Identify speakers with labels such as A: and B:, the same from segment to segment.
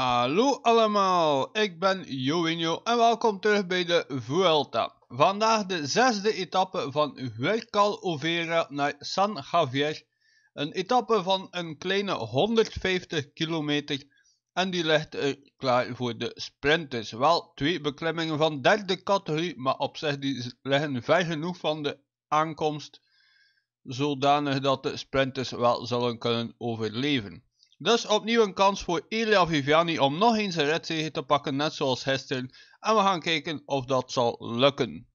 A: Hallo allemaal, ik ben Joinjo en welkom terug bij de Vuelta. Vandaag de zesde etappe van Huelcal Overa naar San Javier. Een etappe van een kleine 150 kilometer en die ligt er klaar voor de sprinters. Wel twee beklimmingen van derde categorie, maar op zich die liggen ver genoeg van de aankomst, zodanig dat de sprinters wel zullen kunnen overleven. Dus opnieuw een kans voor Ilya Viviani om nog eens een redzege te pakken, net zoals gisteren. En we gaan kijken of dat zal lukken.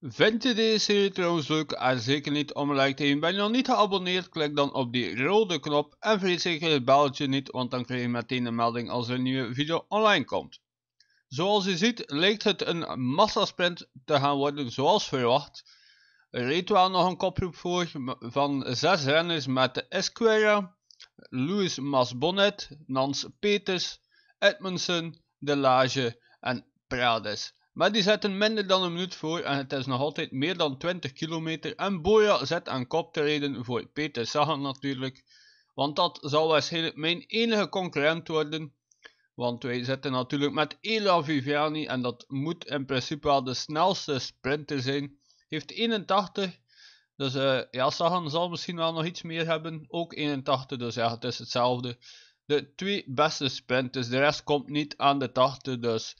A: Vind je deze serie trouwens leuk en zeker niet om een like te geven? Ben je nog niet geabonneerd? Klik dan op die rode knop en vergeet zeker het belletje niet, want dan krijg je meteen een melding als er een nieuwe video online komt. Zoals je ziet lijkt het een massasprint te gaan worden zoals verwacht. Er reed wel nog een koproep voor van zes renners met de Esquire. Louis Masbonnet, Nans Peters, Edmondson, Delage en Prades. Maar die zetten minder dan een minuut voor en het is nog altijd meer dan 20 kilometer. En Boya zet aan kop te rijden voor Peter Sagan natuurlijk. Want dat zal waarschijnlijk mijn enige concurrent worden. Want wij zitten natuurlijk met Ela Viviani en dat moet in principe wel de snelste sprinter zijn. Heeft 81 dus eh, ja, Sagan zal misschien wel nog iets meer hebben. Ook 81, dus ja, het is hetzelfde. De twee beste sprint, dus de rest komt niet aan de 80. Dus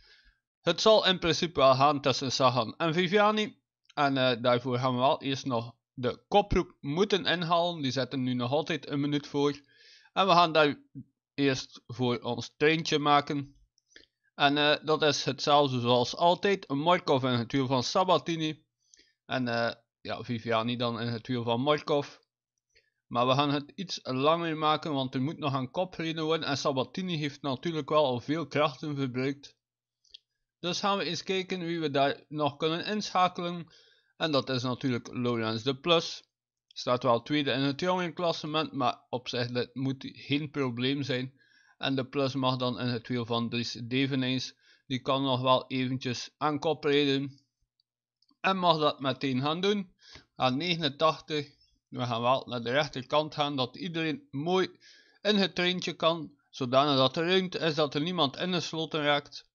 A: het zal in principe wel gaan tussen Sagan en Viviani. En eh, daarvoor gaan we wel eerst nog de koproep moeten inhalen. Die zetten nu nog altijd een minuut voor. En we gaan daar eerst voor ons treintje maken. En eh, dat is hetzelfde zoals altijd. Een Markov in het van Sabatini. En uh, ja, Viviani dan in het wiel van Markov. Maar we gaan het iets langer maken, want er moet nog een kopreden worden. En Sabatini heeft natuurlijk wel al veel krachten verbruikt. Dus gaan we eens kijken wie we daar nog kunnen inschakelen. En dat is natuurlijk Lorenz de Plus. Staat wel tweede in het klassement. maar op zich dit moet geen probleem zijn. En de Plus mag dan in het wiel van Dries Deveneens. Die kan nog wel eventjes aan kop rijden en mag dat meteen gaan doen. Aan 89, we gaan wel naar de rechterkant gaan, dat iedereen mooi in het treintje kan, zodanig dat er ruimte is dat er niemand in de sloten raakt.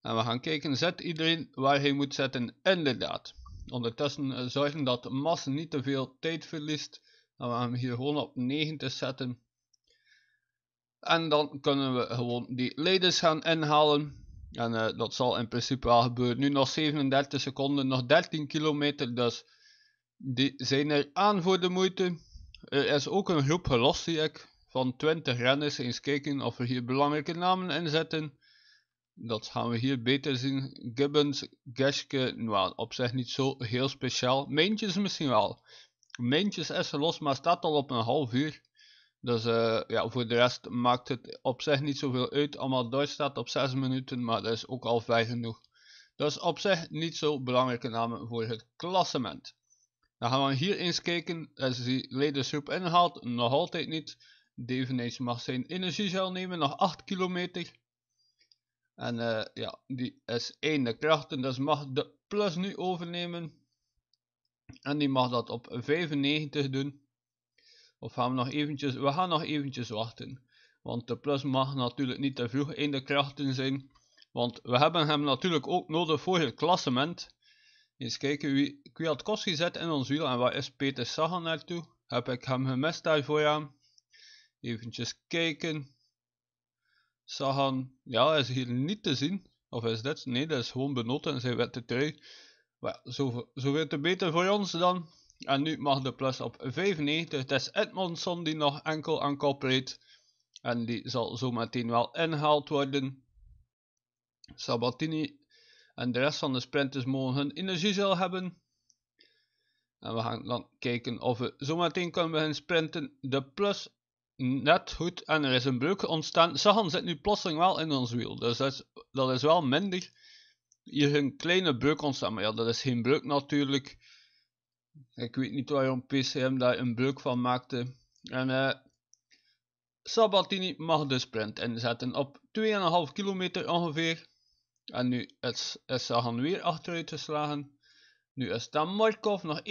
A: En we gaan kijken, zet iedereen waar hij moet zetten, inderdaad. Ondertussen eh, zorgen dat Mas niet te veel tijd verliest. En we gaan hem hier gewoon op 90 zetten. En dan kunnen we gewoon die ladies gaan inhalen. En eh, dat zal in principe wel gebeuren. Nu nog 37 seconden, nog 13 kilometer. Dus die zijn er aan voor de moeite. Er is ook een groep gelost, zie ik, van 20 renners. Eens kijken of er hier belangrijke namen in zitten. Dat gaan we hier beter zien. Gibbons, Geske, nou, op zich niet zo heel speciaal. Meentjes misschien wel. Meentjes is los, maar staat al op een half uur. Dus eh, ja, voor de rest maakt het op zich niet zoveel uit. Allemaal Duits staat op 6 minuten, maar dat is ook al vrij genoeg. Dus op zich niet zo belangrijke namen voor het klassement. Dan gaan we hier eens kijken. Als die leadership inhaalt, nog altijd niet. Deveneens mag zijn energiecel nemen, nog 8 kilometer. En eh, ja, die is de krachten, dus mag de plus nu overnemen. En die mag dat op 95 doen. Of gaan we nog eventjes, we gaan nog eventjes wachten. Want de plus mag natuurlijk niet te vroeg in de krachten zijn. Want we hebben hem natuurlijk ook nodig voor het klassement. Eens kijken wie kost gezet in ons wiel. En waar is Peter Sagan naartoe? Heb ik hem gemist daarvoor aan? Eventjes kijken. Sagan, ja, is hier niet te zien. Of is dit? Nee, dat is gewoon benoten en zijn witte trui. Maar zo zoveel te beter voor ons dan. En nu mag de plus op 95. Het is Edmondson die nog enkel aan kop En die zal zometeen wel ingehaald worden. Sabatini en de rest van de sprinters mogen hun energiezel hebben. En we gaan dan kijken of we zometeen kunnen sprinten. De plus net goed en er is een breuk ontstaan. Sagan zit nu plotseling wel in ons wiel, dus dat is, dat is wel minder. Hier een kleine breuk ontstaan, maar ja, dat is geen breuk natuurlijk. Ik weet niet waarom PCM daar een breuk van maakte. En eh, Sabatini mag de sprint inzetten op 2,5 kilometer ongeveer. En nu is, is Sagan weer achteruit geslagen. Nu is dan Markov nog 1,8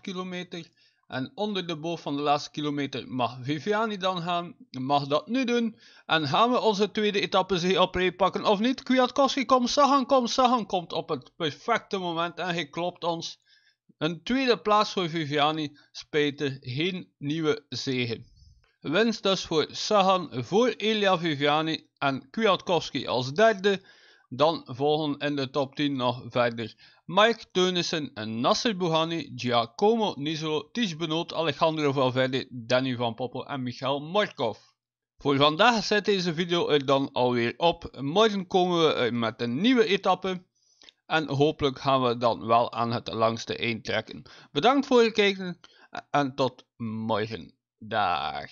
A: kilometer. En onder de boog van de laatste kilometer mag Viviani dan gaan. Mag dat nu doen. En gaan we onze tweede etappe zich op pakken of niet? Kwiatkowski komt, Sagan komt, Sagan komt op het perfecte moment. En hij klopt ons. Een tweede plaats voor Viviani spijtte geen nieuwe zegen. Winst dus voor Sagan voor Elia Viviani en Kwiatkowski als derde. Dan volgen in de top 10 nog verder Mike Teunissen Nasser Bouhani, Giacomo Nisolo, Ties Benoot, Alejandro Valverde, Danny van Poppel en Michael Markov. Voor vandaag zet deze video er dan alweer op. Morgen komen we met een nieuwe etappe. En hopelijk gaan we dan wel aan het langste eind trekken. Bedankt voor het kijken en tot morgen. Dag.